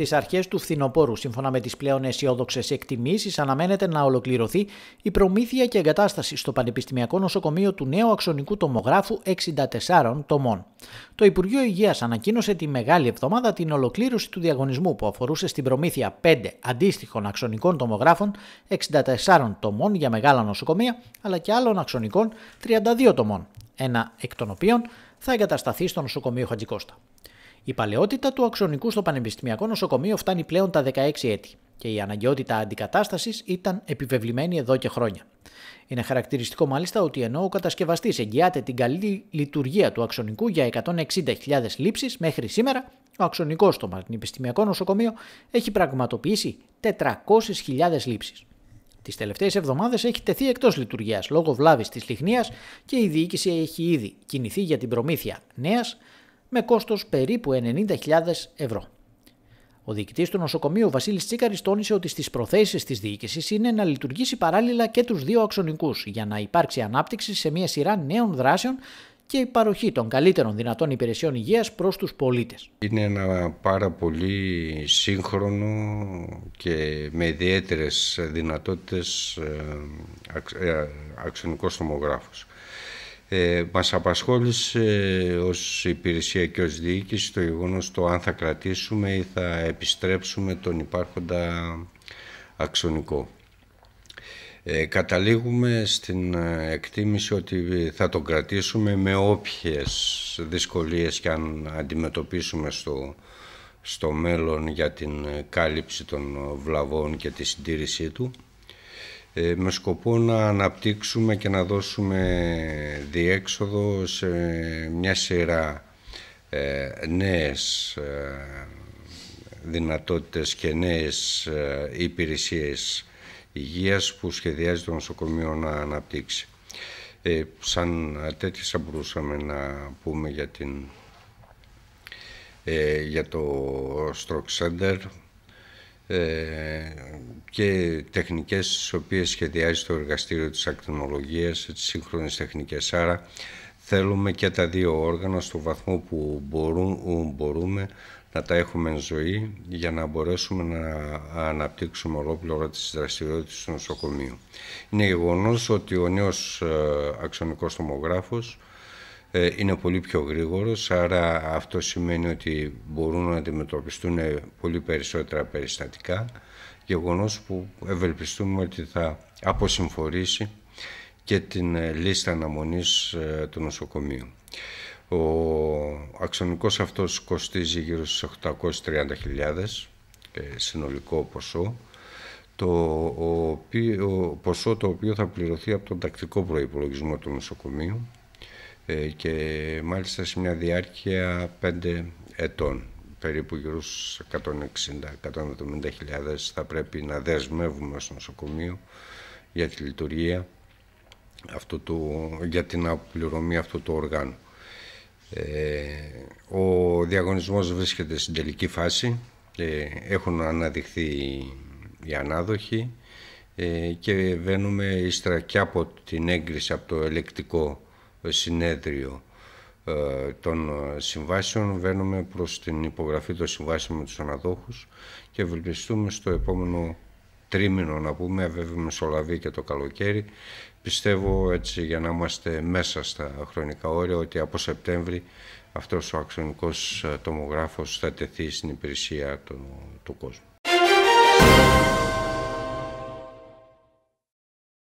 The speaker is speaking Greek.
Στις αρχές του φθινοπόρου, σύμφωνα με τις πλέον αισιόδοξες εκτιμήσεις, αναμένεται να ολοκληρωθεί η προμήθεια και εγκατάσταση στο Πανεπιστημιακό Νοσοκομείο του νέου αξονικού τομογράφου 64 τομών. Το Υπουργείο Υγείας ανακοίνωσε τη μεγάλη εβδομάδα την ολοκλήρωση του διαγωνισμού που αφορούσε στην προμήθεια 5 αντίστοιχων αξονικών τομογράφων 64 τομών για μεγάλα νοσοκομεία αλλά και άλλων αξονικών 32 τομών, ένα εκ των οποίων θα εγκατασταθεί στο νοσοκομείο Χατζικώστα. Η παλαιότητα του αξονικού στο Πανεπιστημιακό Νοσοκομείο φτάνει πλέον τα 16 έτη και η αναγκαιότητα αντικατάστασης ήταν επιβεβλημένη εδώ και χρόνια. Είναι χαρακτηριστικό μάλιστα ότι ενώ ο κατασκευαστής εγγυάται την καλή λειτουργία του αξονικού για 160.000 λήψεις μέχρι σήμερα, ο αξονικό στο Πανεπιστημιακό Νοσοκομείο έχει πραγματοποιήσει 400.000 λήψεις. Τις τελευταίες εβδομάδες έχει τεθεί εκτός λειτουργίας λόγω βλάβης της λιχνίας και η διοίκηση έχει ήδη κινηθεί για την προμήθεια νέας με κόστος περίπου 90.000 ευρώ. Ο διοικητής του νοσοκομείου Βασίλης Τσίκαρης τόνισε ότι στις προθέσεις της διοίκησης είναι να λειτουργήσει παράλληλα και τους δύο αξονικούς για να υπάρξει ανάπτυξη σε μια σειρά νέων δράσεων και η παροχή των καλύτερων δυνατών υπηρεσιών υγείας προς τους πολίτες. Είναι ένα πάρα πολύ σύγχρονο και με ιδιαίτερες δυνατότητες ε, ε, αξονικός τομογράφος. Ε, μας απασχόλησε ως υπηρεσία και ως διοίκηση το γεγονός το αν θα κρατήσουμε ή θα επιστρέψουμε τον υπάρχοντα αξονικό. Ε, καταλήγουμε στην ε, εκτίμηση ότι θα τον κρατήσουμε με όποιες δυσκολίες και αν αντιμετωπίσουμε στο, στο μέλλον για την ε, κάλυψη των ε, βλαβών και τη συντήρησή του. Ε, με σκοπό να αναπτύξουμε και να δώσουμε διέξοδο σε μια σειρά ε, νέες ε, δυνατότητες και νέες υπηρεσίες υγείας που σχεδιάζει το νοσοκομείο να αναπτύξει. Ε, σαν τέτοια θα μπορούσαμε να πούμε για, την, για το Stroke Center, ε, και τεχνικές τις οποίες σχεδιάζει το εργαστήριο της ακτινολογίας, τις σύγχρονες τεχνικές. Άρα θέλουμε και τα δύο όργανα στο βαθμό που μπορούμε να τα έχουμε ζωή για να μπορέσουμε να αναπτύξουμε ολόκληρο τις δραστηριότητες του νοσοκομείου. Είναι γεγονός ότι ο νέος ε, αξιονικός τομογράφος ε, είναι πολύ πιο γρήγορος, άρα αυτό σημαίνει ότι μπορούν να αντιμετωπιστούν πολύ περισσότερα περιστατικά, γεγονός που ευελπιστούμε ότι θα αποσυμφορήσει και την ε, λίστα αναμονής ε, του νοσοκομείου. Ο αξονικός αυτός κοστίζει γύρω στις 830.000 συνολικό ποσό, το ποσό το οποίο θα πληρωθεί από τον τακτικό προϋπολογισμό του νοσοκομείου ε, και μάλιστα σε μια διάρκεια 5 ετών περίπου γύρω στους 160-170 θα πρέπει να δεσμεύουμε στο νοσοκομείο για τη λειτουργία αυτού του, για την αποπληρωμή αυτού του οργάνου. Ε, ο διαγωνισμός βρίσκεται στην τελική φάση έχουν αναδειχθεί οι ανάδοχοι ε, και βαίνουμε ύστερα και από την έγκριση από το ελεκτικό συνέδριο ε, των ε, συμβάσεων. Βαίνουμε προς την υπογραφή των συμβάσεων με τους αναδόχους και ευελπιστούμε στο επόμενο τρίμηνο να πούμε, βέβαια σολαβή και το καλοκαίρι. Πιστεύω έτσι για να είμαστε μέσα στα χρονικά όρια ότι από Σεπτέμβρη αυτός ο αξιονικός ε, τομογράφος θα τεθεί στην υπηρεσία του, του κόσμου.